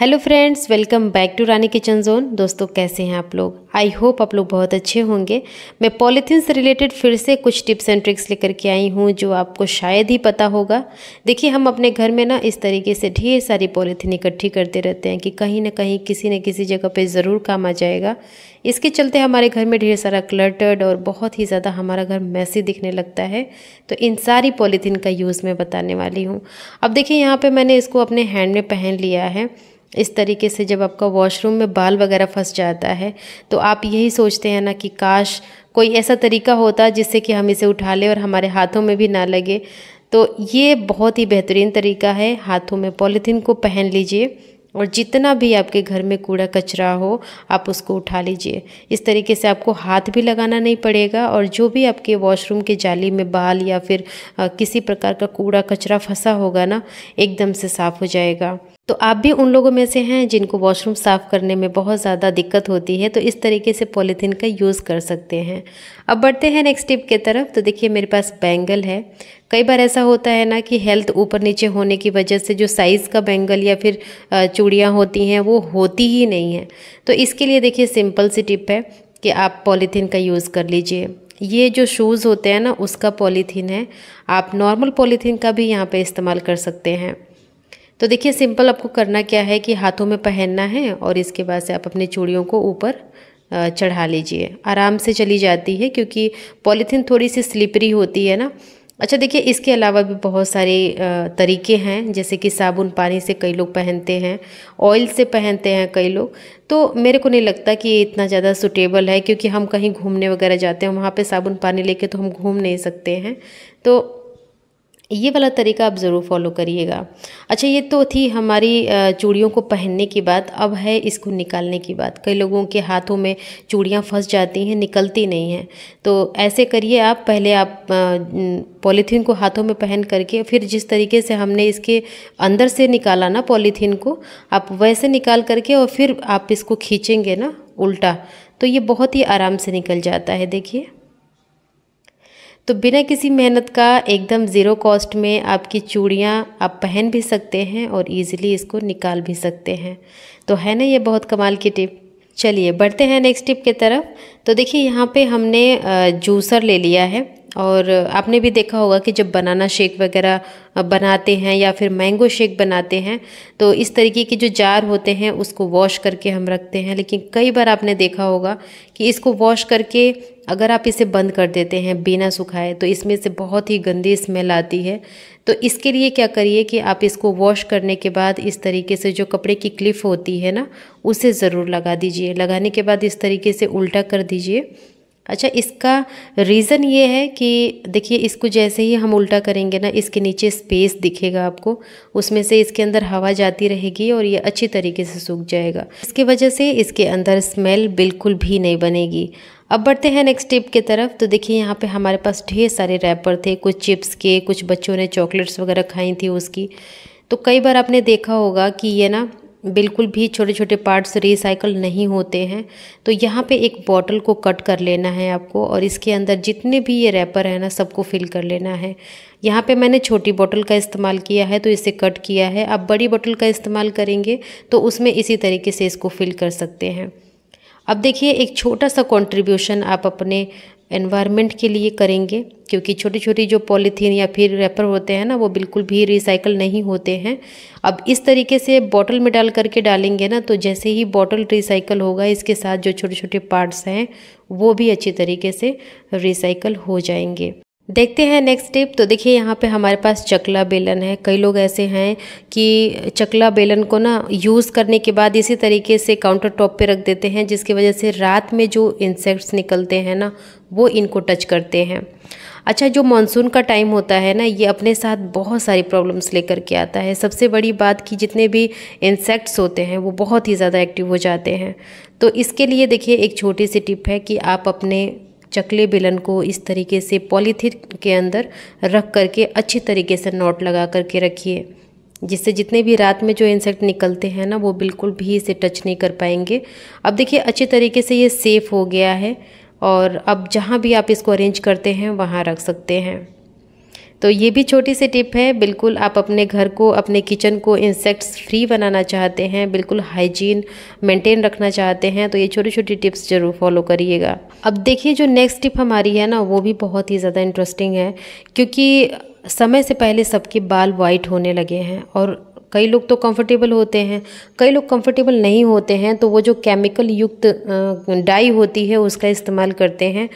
hello friends welcome back to Rani kitchen zone दोस्तों कैसे हैं आप लोग आई होप आप लोग बहुत अच्छे होंगे मैं पॉलीथीन से रिलेटेड फिर से कुछ टिप्स एंड ट्रिक्स लेकर के आई हूँ जो आपको शायद ही पता होगा देखिए हम अपने घर में ना इस तरीके से ढेर सारी पॉलीथीन इकट्ठी करते रहते हैं कि कहीं ना कहीं किसी न किसी जगह पर ज़रूर काम आ जाएगा इसके चलते हमारे घर में ढेर सारा क्लटर्ड और बहुत ही ज़्यादा हमारा घर मैसी दिखने लगता है तो इन सारी पॉलीथीन का यूज़ मैं बताने वाली हूँ अब देखिए यहाँ पर मैंने इसको अपने हैंड में पहन लिया है इस तरीके से जब आपका वॉशरूम में बाल वगैरह फंस जाता है तो आप यही सोचते हैं ना कि काश कोई ऐसा तरीका होता जिससे कि हम इसे उठा लें और हमारे हाथों में भी ना लगे तो ये बहुत ही बेहतरीन तरीका है हाथों में पॉलीथीन को पहन लीजिए और जितना भी आपके घर में कूड़ा कचरा हो आप उसको उठा लीजिए इस तरीके से आपको हाथ भी लगाना नहीं पड़ेगा और जो भी आपके वॉशरूम के जाली में बाल या फिर किसी प्रकार का कूड़ा कचरा फंसा होगा ना एकदम से साफ़ हो जाएगा तो आप भी उन लोगों में से हैं जिनको वॉशरूम साफ़ करने में बहुत ज़्यादा दिक्कत होती है तो इस तरीके से पॉलीथीन का यूज़ कर सकते हैं अब बढ़ते हैं नेक्स्ट टिप के तरफ तो देखिए मेरे पास बैंगल है कई बार ऐसा होता है ना कि हेल्थ ऊपर नीचे होने की वजह से जो साइज़ का बैंगल या फिर चूड़ियाँ होती हैं वो होती ही नहीं है तो इसके लिए देखिए सिंपल सी टिप है कि आप पॉलीथीन का यूज़ कर लीजिए ये जो शूज़ होते हैं ना उसका पॉलीथीन है आप नॉर्मल पॉलीथीन का भी यहाँ पे इस्तेमाल कर सकते हैं तो देखिए सिंपल आपको करना क्या है कि हाथों में पहनना है और इसके बाद से आप अपने चूड़ियों को ऊपर चढ़ा लीजिए आराम से चली जाती है क्योंकि पॉलीथीन थोड़ी सी स्लिपरी होती है ना अच्छा देखिए इसके अलावा भी बहुत सारे तरीके हैं जैसे कि साबुन पानी से कई लोग पहनते हैं ऑयल से पहनते हैं कई लोग तो मेरे को नहीं लगता कि ये इतना ज़्यादा सुटेबल है क्योंकि हम कहीं घूमने वगैरह जाते हैं वहाँ पे साबुन पानी लेके तो हम घूम नहीं सकते हैं तो ये वाला तरीका आप ज़रूर फॉलो करिएगा अच्छा ये तो थी हमारी चूड़ियों को पहनने की बात अब है इसको निकालने की बात कई लोगों के हाथों में चूड़ियाँ फंस जाती हैं निकलती नहीं हैं तो ऐसे करिए आप पहले आप पॉलीथीन को हाथों में पहन करके फिर जिस तरीके से हमने इसके अंदर से निकाला ना पॉलीथीन को आप वैसे निकाल करके और फिर आप इसको खींचेंगे ना उल्टा तो ये बहुत ही आराम से निकल जाता है देखिए तो बिना किसी मेहनत का एकदम ज़ीरो कॉस्ट में आपकी चूड़ियाँ आप पहन भी सकते हैं और इजीली इसको निकाल भी सकते हैं तो है ना ये बहुत कमाल की टिप चलिए बढ़ते हैं नेक्स्ट टिप की तरफ तो देखिए यहाँ पे हमने जूसर ले लिया है और आपने भी देखा होगा कि जब बनाना शेक वगैरह बनाते हैं या फिर मैंगो शेक बनाते हैं तो इस तरीके के जो जार होते हैं उसको वॉश करके हम रखते हैं लेकिन कई बार आपने देखा होगा कि इसको वॉश करके अगर आप इसे बंद कर देते हैं बिना सुखाए तो इसमें से बहुत ही गंदी स्मेल आती है तो इसके लिए क्या करिए कि आप इसको वॉश करने के बाद इस तरीके से जो कपड़े की क्लिफ होती है ना उसे ज़रूर लगा दीजिए लगाने के बाद इस तरीके से उल्टा कर दीजिए अच्छा इसका रीज़न ये है कि देखिए इसको जैसे ही हम उल्टा करेंगे ना इसके नीचे स्पेस दिखेगा आपको उसमें से इसके अंदर हवा जाती रहेगी और ये अच्छी तरीके से सूख जाएगा इसकी वजह से इसके अंदर स्मेल बिल्कुल भी नहीं बनेगी अब बढ़ते हैं नेक्स्ट टिप की तरफ तो देखिए यहाँ पे हमारे पास ढेर सारे रैपर थे कुछ चिप्स के कुछ बच्चों ने चॉकलेट्स वगैरह खाई थी उसकी तो कई बार आपने देखा होगा कि ये ना बिल्कुल भी छोटे छोटे पार्ट्स रिसाइकल नहीं होते हैं तो यहाँ पे एक बॉटल को कट कर लेना है आपको और इसके अंदर जितने भी ये रैपर है ना सबको फिल कर लेना है यहाँ पे मैंने छोटी बॉटल का इस्तेमाल किया है तो इसे कट किया है आप बड़ी बॉटल का इस्तेमाल करेंगे तो उसमें इसी तरीके से इसको फिल कर सकते हैं अब देखिए एक छोटा सा कॉन्ट्रीब्यूशन आप अपने एनवायरनमेंट के लिए करेंगे क्योंकि छोटी छोटी जो पॉलीथीन या फिर रैपर होते हैं ना वो बिल्कुल भी रिसाइकल नहीं होते हैं अब इस तरीके से बॉटल में डाल करके डालेंगे ना तो जैसे ही बॉटल रिसाइकल होगा इसके साथ जो छोटे छोटे पार्ट्स हैं वो भी अच्छी तरीके से रिसाइकल हो जाएंगे देखते हैं नेक्स्ट टिप तो देखिए यहाँ पे हमारे पास चकला बेलन है कई लोग ऐसे हैं कि चकला बेलन को ना यूज़ करने के बाद इसी तरीके से काउंटर टॉप पे रख देते हैं जिसकी वजह से रात में जो इंसेक्ट्स निकलते हैं ना वो इनको टच करते हैं अच्छा जो मानसून का टाइम होता है ना ये अपने साथ बहुत सारी प्रॉब्लम्स लेकर के आता है सबसे बड़ी बात कि जितने भी इंसेक्ट्स होते हैं वो बहुत ही ज़्यादा एक्टिव हो जाते हैं तो इसके लिए देखिए एक छोटी सी टिप है कि आप अपने चकले बेलन को इस तरीके से पॉलीथीन के अंदर रख करके अच्छी तरीके से नोट लगा करके रखिए जिससे जितने भी रात में जो इंसेक्ट निकलते हैं ना वो बिल्कुल भी इसे टच नहीं कर पाएंगे अब देखिए अच्छे तरीके से ये सेफ़ हो गया है और अब जहाँ भी आप इसको अरेंज करते हैं वहाँ रख सकते हैं तो ये भी छोटी सी टिप है बिल्कुल आप अपने घर को अपने किचन को इंसेक्ट्स फ्री बनाना चाहते हैं बिल्कुल हाइजीन मेंटेन रखना चाहते हैं तो ये छोटी छोटी टिप्स ज़रूर फॉलो करिएगा अब देखिए जो नेक्स्ट टिप हमारी है ना वो भी बहुत ही ज़्यादा इंटरेस्टिंग है क्योंकि समय से पहले सबके बाल वाइट होने लगे हैं और कई लोग तो कंफर्टेबल होते हैं कई लोग कंफर्टेबल नहीं होते हैं तो वो जो केमिकल युक्त डाई होती है उसका इस्तेमाल करते हैं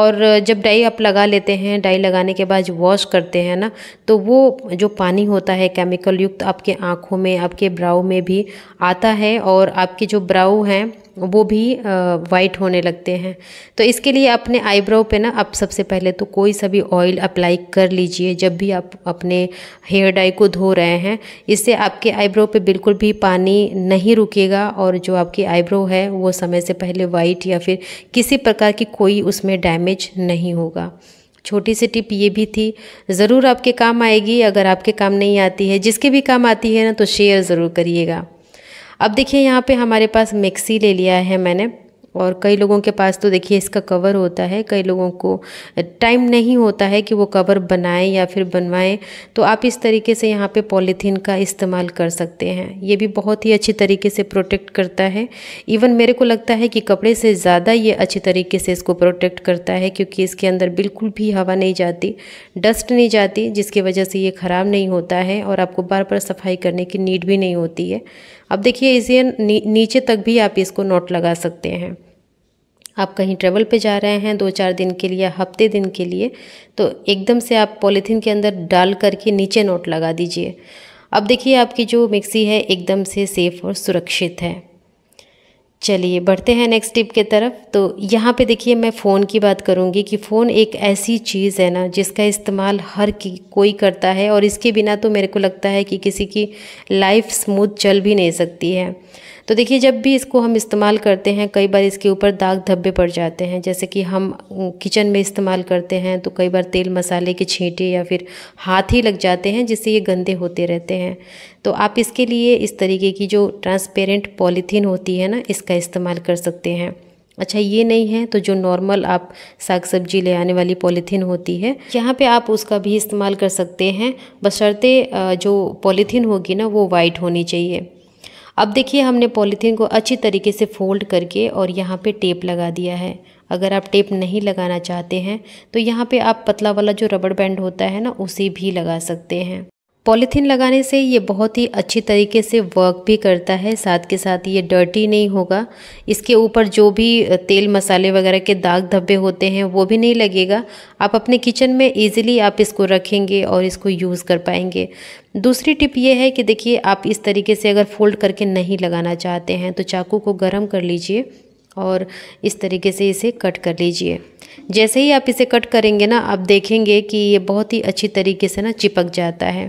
और जब डाई आप लगा लेते हैं डाई लगाने के बाद वॉश करते हैं ना तो वो जो पानी होता है केमिकल युक्त आपके आँखों में आपके ब्राउ में भी आता है और आपके जो ब्राउ हैं वो भी वाइट होने लगते हैं तो इसके लिए अपने आईब्रो पे ना आप सबसे पहले तो कोई सा भी ऑयल अप्लाई कर लीजिए जब भी आप अपने हेयर डाई को धो रहे हैं इससे आपके आईब्रो पे बिल्कुल भी पानी नहीं रुकेगा और जो आपकी आईब्रो है वो समय से पहले वाइट या फिर किसी प्रकार की कोई उसमें डैमेज नहीं होगा छोटी सी टिप ये भी थी ज़रूर आपके काम आएगी अगर आपके काम नहीं आती है जिसके भी काम आती है ना तो शेयर ज़रूर करिएगा अब देखिए यहाँ पे हमारे पास मिक्सी ले लिया है मैंने और कई लोगों के पास तो देखिए इसका कवर होता है कई लोगों को टाइम नहीं होता है कि वो कवर बनाएं या फिर बनवाएं तो आप इस तरीके से यहाँ पे पॉलीथीन का इस्तेमाल कर सकते हैं ये भी बहुत ही अच्छी तरीके से प्रोटेक्ट करता है इवन मेरे को लगता है कि कपड़े से ज़्यादा ये अच्छी तरीके से इसको प्रोटेक्ट करता है क्योंकि इसके अंदर बिल्कुल भी हवा नहीं जाती डस्ट नहीं जाती जिसकी वजह से ये ख़राब नहीं होता है और आपको बार बार सफाई करने की नीड भी नहीं होती है अब देखिए इसे नी, नीचे तक भी आप इसको नोट लगा सकते हैं आप कहीं ट्रेवल पे जा रहे हैं दो चार दिन के लिए हफ्ते दिन के लिए तो एकदम से आप पॉलीथीन के अंदर डाल करके नीचे नोट लगा दीजिए अब देखिए आपकी जो मिक्सी है एकदम से सेफ़ और सुरक्षित है चलिए बढ़ते हैं नेक्स्ट टिप के तरफ तो यहाँ पे देखिए मैं फ़ोन की बात करूँगी कि फ़ोन एक ऐसी चीज़ है ना जिसका इस्तेमाल हर की कोई करता है और इसके बिना तो मेरे को लगता है कि किसी की लाइफ स्मूथ चल भी नहीं सकती है तो देखिए जब भी इसको हम इस्तेमाल करते हैं कई बार इसके ऊपर दाग धब्बे पड़ जाते हैं जैसे कि हम किचन में इस्तेमाल करते हैं तो कई बार तेल मसाले के छींटे या फिर हाथ ही लग जाते हैं जिससे ये गंदे होते रहते हैं तो आप इसके लिए इस तरीके की जो ट्रांसपेरेंट पॉलीथीन होती है ना इसका इस्तेमाल कर सकते हैं अच्छा ये नहीं है तो जो नॉर्मल आप साग सब्जी ले आने वाली पॉलीथीन होती है यहाँ पे आप उसका भी इस्तेमाल कर सकते हैं बशर्ते जो पॉलीथीन होगी ना वो वाइट होनी चाहिए अब देखिए हमने पॉलीथीन को अच्छी तरीके से फोल्ड करके और यहाँ पे टेप लगा दिया है अगर आप टेप नहीं लगाना चाहते हैं तो यहाँ पे आप पतला वाला जो रबड़ बैंड होता है ना उसे भी लगा सकते हैं पॉलीथीन लगाने से ये बहुत ही अच्छी तरीके से वर्क भी करता है साथ के साथ ये डर्टी नहीं होगा इसके ऊपर जो भी तेल मसाले वगैरह के दाग धब्बे होते हैं वो भी नहीं लगेगा आप अपने किचन में ईजिली आप इसको रखेंगे और इसको यूज़ कर पाएंगे दूसरी टिप ये है कि देखिए आप इस तरीके से अगर फोल्ड करके नहीं लगाना चाहते हैं तो चाकू को गर्म कर लीजिए और इस तरीके से इसे कट कर लीजिए जैसे ही आप इसे कट करेंगे ना आप देखेंगे कि ये बहुत ही अच्छी तरीके से ना चिपक जाता है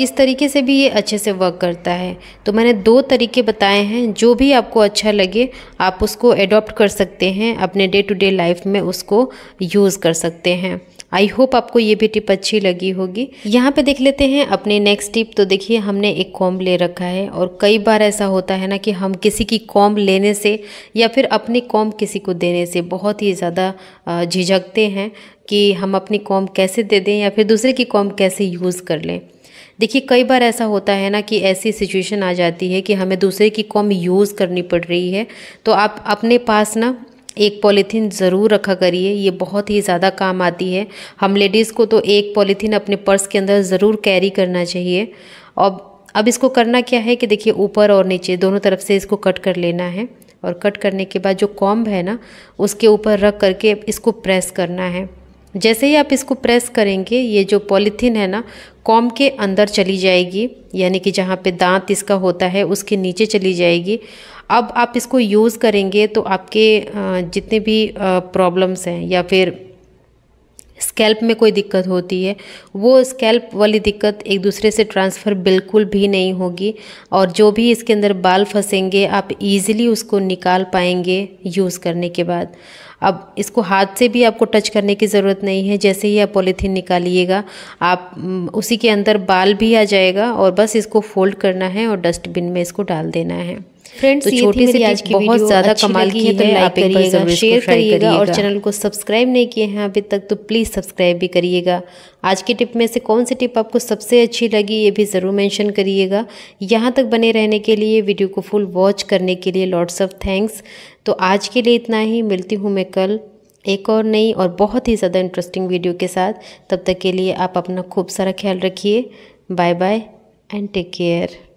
इस तरीके से भी ये अच्छे से वर्क करता है तो मैंने दो तरीके बताए हैं जो भी आपको अच्छा लगे आप उसको एडॉप्ट कर सकते हैं अपने डे टू डे लाइफ में उसको यूज़ कर सकते हैं आई होप आपको ये भी टिप अच्छी लगी होगी यहाँ पे देख लेते हैं अपने नेक्स्ट टिप तो देखिए हमने एक कॉम्ब ले रखा है और कई बार ऐसा होता है ना कि हम किसी की कॉम्ब लेने से या फिर अपनी कॉम्ब किसी को देने से बहुत ही ज़्यादा झिझकते हैं कि हम अपनी कॉम कैसे दे दें या फिर दूसरे की कॉम कैसे यूज़ कर लें देखिए कई बार ऐसा होता है ना कि ऐसी सिचुएशन आ जाती है कि हमें दूसरे की कॉम यूज़ करनी पड़ रही है तो आप अपने पास ना एक पॉलीथीन ज़रूर रखा करिए ये बहुत ही ज़्यादा काम आती है हम लेडीज़ को तो एक पॉलीथीन अपने पर्स के अंदर ज़रूर कैरी करना चाहिए और अब इसको करना क्या है कि देखिए ऊपर और नीचे दोनों तरफ से इसको कट कर लेना है और कट करने के बाद जो कॉम्ब है ना उसके ऊपर रख करके इसको प्रेस करना है जैसे ही आप इसको प्रेस करेंगे ये जो पॉलीथीन है ना कॉम के अंदर चली जाएगी यानी कि जहाँ पे दांत इसका होता है उसके नीचे चली जाएगी अब आप इसको यूज़ करेंगे तो आपके जितने भी प्रॉब्लम्स हैं या फिर स्कैल्प में कोई दिक्कत होती है वो स्कैल्प वाली दिक्कत एक दूसरे से ट्रांसफ़र बिल्कुल भी नहीं होगी और जो भी इसके अंदर बाल फंसेंगे आप इजीली उसको निकाल पाएंगे यूज़ करने के बाद अब इसको हाथ से भी आपको टच करने की ज़रूरत नहीं है जैसे ही आप पॉलीथीन निकालिएगा आप उसी के अंदर बाल भी आ जाएगा और बस इसको फोल्ड करना है और डस्टबिन में इसको डाल देना है फ्रेंड्स तो छोटी सी आज की बहुत ज्यादा कमाल की है तो लाइक करिएगा शेयर करिएगा और चैनल को सब्सक्राइब नहीं किए हैं अभी तक तो प्लीज सब्सक्राइब भी करिएगा आज की टिप में से कौन सी टिप आपको सबसे अच्छी लगी ये भी ज़रूर मेंशन करिएगा यहाँ तक बने रहने के लिए वीडियो को फुल वॉच करने के लिए लॉट्स ऑफ थैंक्स तो आज के लिए इतना ही मिलती हूँ मैं कल एक और नई और बहुत ही ज़्यादा इंटरेस्टिंग वीडियो के साथ तब तक के लिए आप अपना खूब सारा ख्याल रखिए bye bye and take care